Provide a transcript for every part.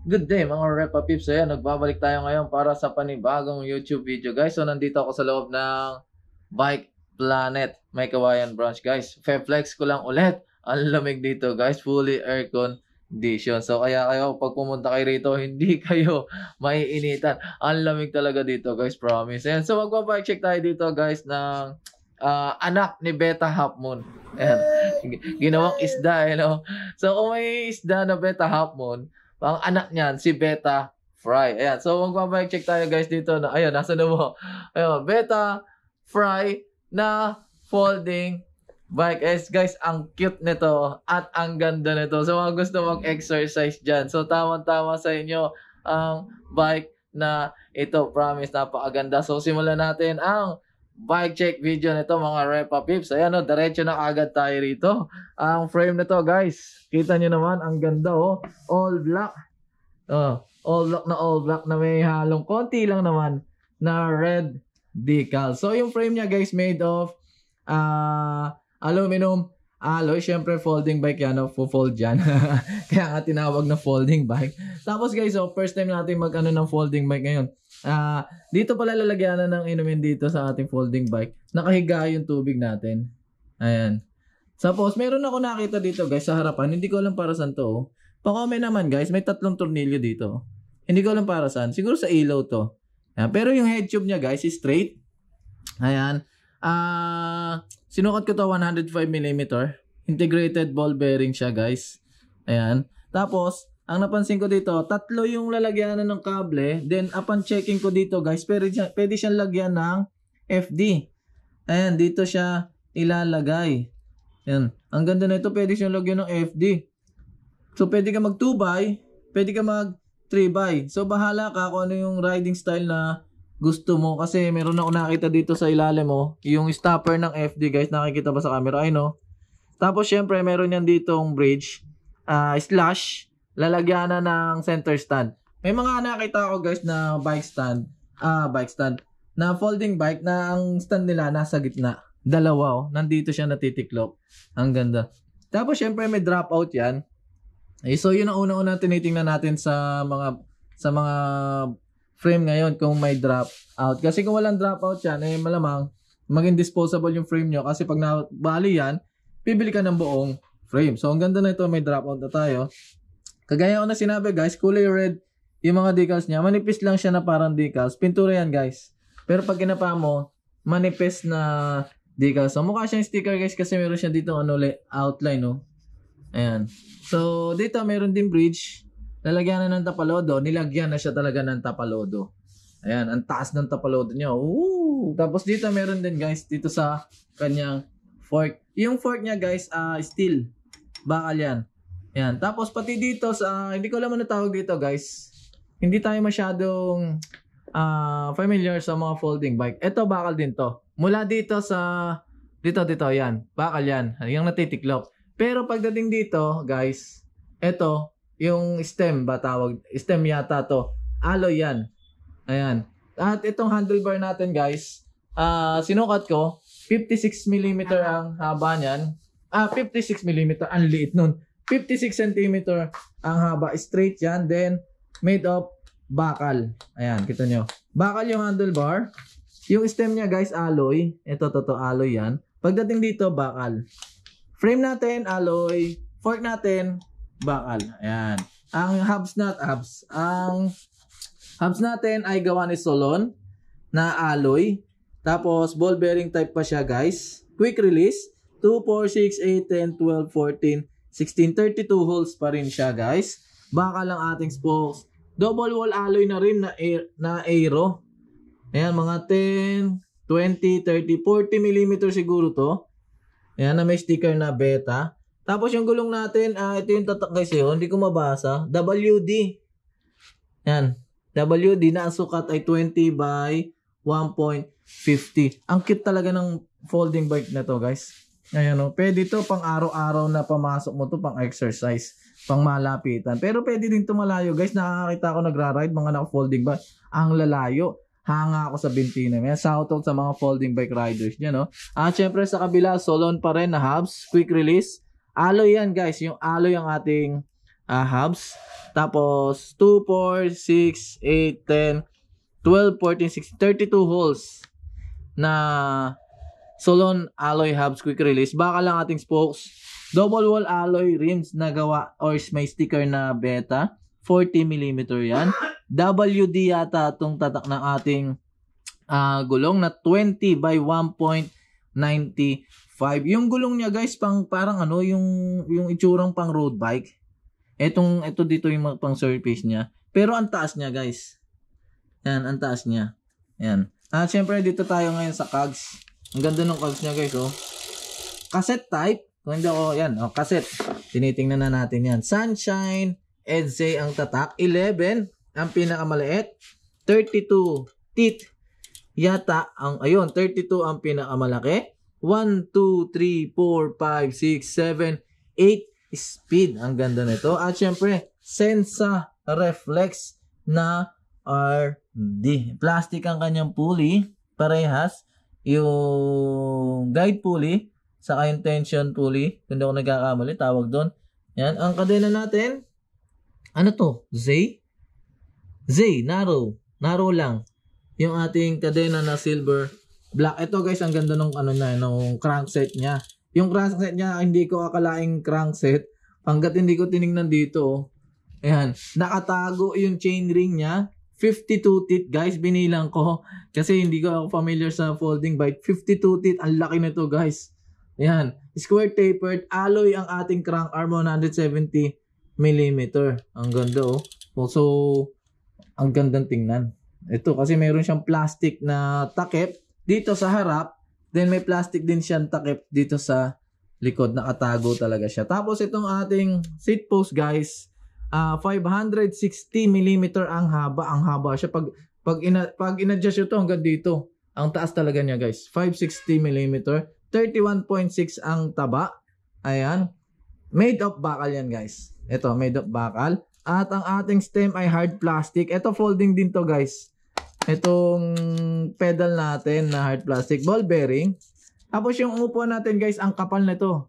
Good day mga Repa Pips. Ayan, nagbabalik tayo ngayon para sa panibagong YouTube video guys. So nandito ako sa loob ng Bike Planet, may kawayan branch guys. Feflex ko lang ulit. Ang lamig dito guys, fully air condition. So kaya kayo, pag pumunta kayo rito, hindi kayo maiinitan. Ang lamig talaga dito guys, promise. Ayan. So magpa check tayo dito guys ng uh, anak ni Beta Half Moon. Ayan. Ginawang isda, you eh, know? So kung may isda na Beta Half Moon, ang anak niya si Beta Fry. Ayan, so magbabayag check tayo guys dito. Na, ayan, nasa na mo? Ayan, Beta Fry na folding bike. Yes, guys, ang cute nito at ang ganda nito. So, mga gusto mag-exercise dyan. So, tamang-tama sa inyo ang bike na ito. Promise, napakaganda. So, simulan natin ang bike check video nito mga Repa Pips. Ayan o, oh, diretso na agad tayo rito. Ang frame nito guys, kita nyo naman, ang ganda o. Oh. All black. Oh, all black na all black na may halong konti lang naman na red decal. So yung frame niya guys made of uh, aluminum alloy. Siyempre folding bike yan, oh, fold yan. Kaya nga tinawag na folding bike. Tapos guys, oh, first time natin mag ano ng folding bike ngayon. Ah, dito pala lalagyan na ng inumin dito sa ating folding bike. Nakahiga yung tubig natin. Ayan. Tapos, meron ako nakita dito guys sa harapan. Hindi ko alam para saan to. Oh. Pa-comment naman guys, may tatlong tornilyo dito. Hindi ko alam para saan. Siguro sa ilaw to. Ayan. Pero yung head tube niya guys is straight. Ayan. Ah, uh, sinukat ko to 105mm. Integrated ball bearing siya guys. Ayan. Tapos, ang napansin ko dito, tatlo yung lalagyanan ng kable. Then, upon checking ko dito, guys, pwede, siyang lagyan ng FD. Ayan, dito siya ilalagay. Ayan. Ang ganda na ito, pwede siyang lagyan ng FD. So, pwede ka mag 2 by, pwede ka mag 3 by. So, bahala ka kung ano yung riding style na gusto mo. Kasi, meron ako nakita dito sa ilalim mo. Oh, yung stopper ng FD, guys. Nakikita ba sa camera? Ay, no? Tapos, syempre, meron yan ditong bridge. Uh, slash lalagyan na ng center stand. May mga nakita ako guys na bike stand, ah bike stand, na folding bike na ang stand nila nasa gitna. Dalawa oh, nandito siya natitiklop. Ang ganda. Tapos syempre may drop out yan. Eh, so yun ang una-una tinitingnan natin sa mga sa mga frame ngayon kung may drop out. Kasi kung walang drop out yan, eh malamang maging disposable yung frame nyo kasi pag nabali yan, bibili ka ng buong frame. So ang ganda na ito, may drop out na tayo. Kagaya ko na sinabi guys, kulay red yung mga decals niya. Manipis lang siya na parang decals. Pintura yan guys. Pero pag kinapa mo, manipis na decals. So mukha siyang sticker guys kasi meron siya dito ano, outline no. Oh. Ayan. So dito meron din bridge. Lalagyan na ng tapalodo. Nilagyan na siya talaga ng tapalodo. Ayan, ang taas ng tapalodo niya. Ooh! Tapos dito meron din guys, dito sa kanyang fork. Yung fork niya guys, uh, steel. Bakal yan. Yan. Tapos pati dito sa, hindi ko alam ano tawag dito guys. Hindi tayo masyadong uh, familiar sa mga folding bike. Ito bakal din to. Mula dito sa, dito dito yan. Bakal yan. Yung natitiklop. Pero pagdating dito guys, ito, yung stem ba tawag? Stem yata to. Alloy yan. Ayan. At itong handlebar natin guys, uh, sinukat ko, 56 mm ang haba niyan. Ah, 56 mm. Ang liit nun. 56 cm ang haba. Straight yan. Then, made of bakal. Ayan, kita nyo. Bakal yung handlebar. Yung stem niya, guys, alloy. Ito, totoo, alloy yan. Pagdating dito, bakal. Frame natin, alloy. Fork natin, bakal. Ayan. Ang hubs nut, hubs. Ang hubs natin ay gawa ni Solon na alloy. Tapos, ball bearing type pa siya, guys. Quick release. 2, 4, 6, 8, 10, 12, 14, 1632 holes pa rin siya guys. Baka lang ating spokes. Double wall alloy na rin na, air, na aero. Ayan mga 10, 20, 30, 40 mm siguro to. Ayan na may sticker na beta. Tapos yung gulong natin, uh, ito yung tatak guys eh, oh, hindi ko mabasa. WD. Ayan. WD na ang sukat ay 20 by 1.50. Ang cute talaga ng folding bike na to guys. Ayan o. Oh. Pwede to pang araw-araw na pamasok mo to pang exercise, pang malapitan. Pero pwede din to malayo guys. Nakakita ako nagra-ride mga naka-folding bike. Ang lalayo. Hanga ako sa binti na yan. Shout out sa mga folding bike riders dyan no. At syempre sa kabila, Solon pa rin na hubs. Quick release. Alloy yan guys. Yung alloy ang ating uh, hubs. Tapos 2, 4, 6, 8, 10, 12, 14, 16, 32 holes na Solon alloy hubs quick release. Baka lang ating spokes. Double wall alloy rims na gawa or may sticker na beta. 40mm yan. WD yata itong tatak ng ating uh, gulong na 20 by 1.95. Yung gulong niya guys, pang, parang ano, yung, yung itsurang pang road bike. Etong, ito dito yung pang surface niya. Pero ang taas niya guys. Yan, ang taas niya. Yan. At ah, syempre dito tayo ngayon sa cogs. Ang ganda ng cards niya guys, oh. Cassette type. Kung hindi ako, yan, oh, cassette. Tinitingnan na natin yan. Sunshine, Edsay ang tatak. 11, ang pinakamaliit. 32 teeth yata ang, ayun, 32 ang pinakamalaki. 1, 2, 3, 4, 5, 6, 7, 8 speed. Ang ganda nito. At syempre, Sensa Reflex na RD. Plastic ang kanyang pulley. Parehas yung guide pulley, sa yung tension pulley, kung ako nagkakamali, tawag doon. Yan, ang kadena natin, ano to? zay zay narrow. Narrow lang. Yung ating kadena na silver black. Ito guys, ang ganda nung, ano na, nung crankset niya. Yung crankset niya, hindi ko akalaing crankset. Hanggat hindi ko tiningnan dito, oh. ayan, nakatago yung chainring niya 52 teeth guys binilang ko kasi hindi ko ako familiar sa folding bike 52 teeth ang laki nito guys Ayan. square tapered alloy ang ating crank arm 170 mm ang ganda oh So, ang gandang tingnan ito kasi meron siyang plastic na takip dito sa harap then may plastic din siyang takip dito sa likod nakatago talaga siya tapos itong ating seat post guys uh, 560 mm ang haba. Ang haba siya pag pag ina pag inadjust ito hanggang dito. Ang taas talaga niya, guys. 560 mm, 31.6 ang taba. Ayan. Made of bakal yan, guys. Ito, made of bakal. At ang ating stem ay hard plastic. Ito folding din to, guys. Itong pedal natin na hard plastic ball bearing. Tapos yung upuan natin, guys, ang kapal na to.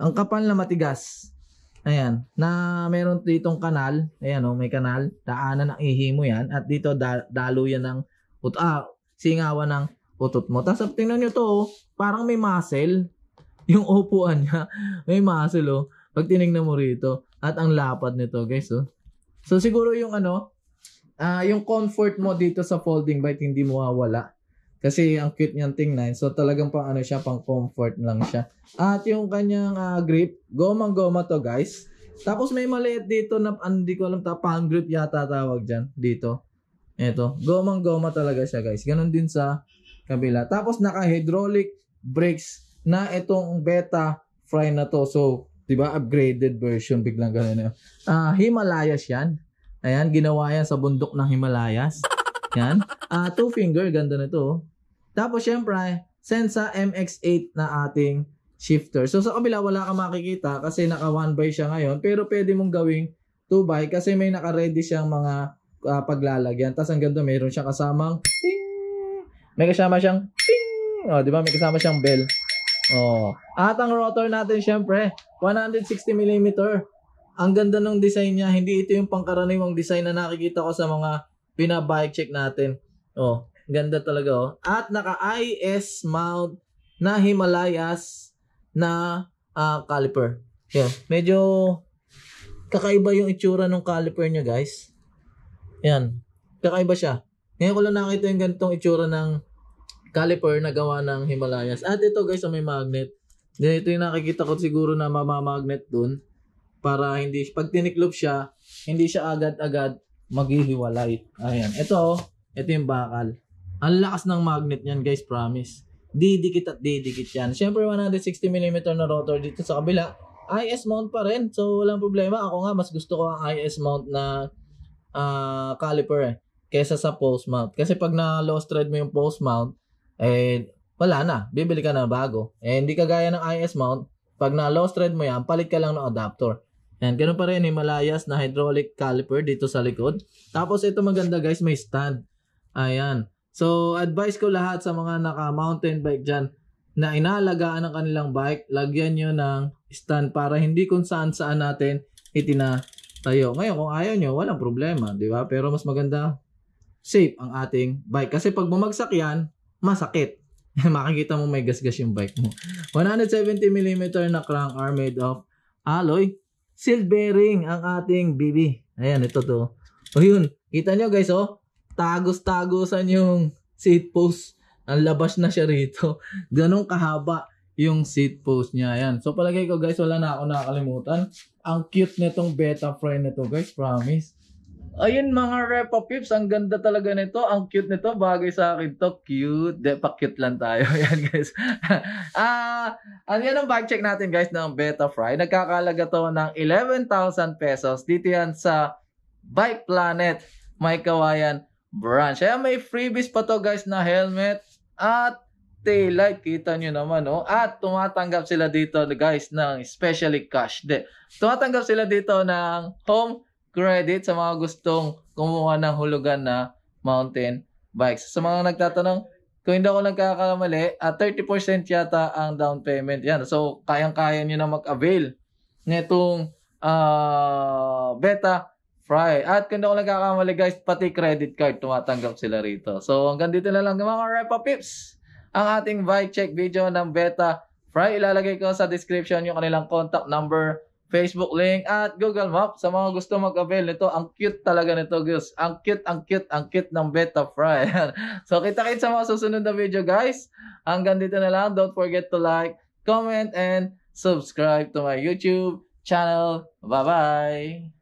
Ang kapal na matigas. Ayan, na meron ditong kanal, ayan oh, may kanal, daanan ng ihimo yan, at dito da- daluyan ng, ut- ah, singawan ng utot mo. Tapos tingnan nyo to, oh, parang may muscle, yung upuan niya, may muscle oh, pag tinignan mo rito, at ang lapad nito guys oh. So siguro yung ano, uh, yung comfort mo dito sa folding bike hindi mo mawawala. Kasi ang cute niyang tingnan. So talagang pang ano siya, pang comfort lang siya. At yung kanyang uh, grip, gomang-goma to guys. Tapos may maliit dito na hindi ko alam ta palm grip yata tawag diyan dito. Ito, gomang-goma talaga siya guys. Ganon din sa kabila. Tapos naka hydraulic brakes na itong beta fry na to. So, 'di ba upgraded version biglang ganun. Ah, uh, Himalayas 'yan. Ayan, ginawa yan sa bundok ng Himalayas. Yan. Uh, two finger, ganda na to. Oh. Tapos syempre, Sensa MX8 na ating shifter. So sa kabila wala kang makikita kasi naka 1 by siya ngayon. Pero pwede mong gawing 2 by kasi may naka-ready siyang mga uh, paglalagyan. Tapos ang ganda meron siyang kasamang ting! May kasama siyang ting! O, oh, di ba? May kasama siyang bell. Oh. At ang rotor natin syempre, 160mm. Ang ganda ng design niya. Hindi ito yung pangkaraniwang design na nakikita ko sa mga pina-bike check natin. Oh, ganda talaga oh. At naka-IS mount na Himalayas na uh, caliper. Yeah, medyo kakaiba yung itsura ng caliper niya, guys. Yan. Kakaiba siya. Ngayon ko lang nakita yung ganitong itsura ng caliper na gawa ng Himalayas. At ito guys, oh, may magnet. Then yung nakikita ko siguro na mamamagnet dun para hindi, pag tiniklop siya, hindi siya agad-agad maghihiwalay. Ayan. Ito, oh. Ito yung bakal. Ang lakas ng magnet niyan, guys, promise. Didikit at didikit yan. Siyempre, 160mm na rotor dito sa kabila. IS mount pa rin. So, walang problema. Ako nga, mas gusto ko ang IS mount na uh, caliper eh, kesa sa post mount. Kasi pag na-lost thread mo yung post mount, eh, wala na. Bibili ka na bago. Eh, hindi kagaya ng IS mount. Pag na-lost thread mo yan, palit ka lang ng adapter. Yan, ganun pa rin Himalayas na hydraulic caliper dito sa likod. Tapos ito maganda guys, may stand. Ayan. So, advice ko lahat sa mga naka-mountain bike dyan na inaalagaan ang kanilang bike, lagyan nyo ng stand para hindi kung saan saan natin itinatayo. Ngayon, kung ayaw nyo, walang problema, di ba? Pero mas maganda, safe ang ating bike. Kasi pag bumagsak yan, masakit. Makikita mo may gasgas yung bike mo. 170mm na crank arm made of alloy. Sealed bearing ang ating BB. Ayan, ito to. O yun, kita nyo guys, oh tagos-tagosan yung seat post. Ang labas na siya rito. Ganong kahaba yung seat post niya. Yan. So palagay ko guys, wala na ako nakakalimutan. Ang cute nitong beta fry nito guys, promise. Ayun mga Repa Pips, ang ganda talaga nito. Ang cute nito, bagay sa akin to. Cute. De, pa-cute lang tayo. Yan guys. ah, uh, ano yan ang bag check natin guys ng Beta Fry. Nagkakalaga to ng 11,000 pesos. Dito yan sa Bike Planet, may kawayan branch. Kaya may freebies pa to guys na helmet at tail Kita nyo naman, no? Oh. At tumatanggap sila dito, guys, ng specially cash. De, tumatanggap sila dito ng home credit sa mga gustong kumuha ng hulugan na mountain bikes. Sa mga nagtatanong, kung hindi ako nagkakamali, at ah, 30% yata ang down payment. Yan. So, kayang-kaya nyo na mag-avail nitong uh, beta Fry. At kung ako nagkakamali guys, pati credit card tumatanggap sila rito. So hanggang dito na lang mga Repa Pips. Ang ating bike check video ng Beta Fry. Ilalagay ko sa description yung kanilang contact number, Facebook link, at Google Map. Sa mga gusto mag-avail nito, ang cute talaga nito guys. Ang cute, ang cute, ang cute ng Beta Fry. so kita-kit sa mga susunod na video guys. Hanggang dito na lang. Don't forget to like, comment, and subscribe to my YouTube channel. Bye-bye!